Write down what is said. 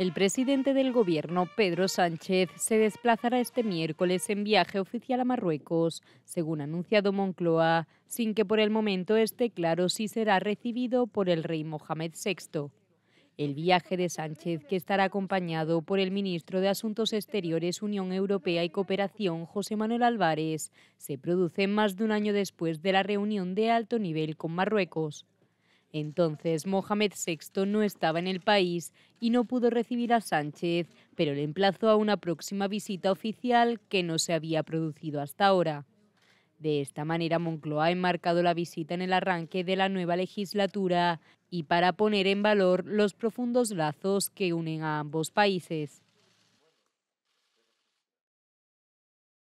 El presidente del gobierno, Pedro Sánchez, se desplazará este miércoles en viaje oficial a Marruecos, según ha anunciado Moncloa, sin que por el momento esté claro si será recibido por el rey Mohamed VI. El viaje de Sánchez, que estará acompañado por el ministro de Asuntos Exteriores, Unión Europea y Cooperación, José Manuel Álvarez, se produce más de un año después de la reunión de alto nivel con Marruecos. Entonces, Mohamed VI no estaba en el país y no pudo recibir a Sánchez, pero le emplazó a una próxima visita oficial que no se había producido hasta ahora. De esta manera, Moncloa ha enmarcado la visita en el arranque de la nueva legislatura y para poner en valor los profundos lazos que unen a ambos países.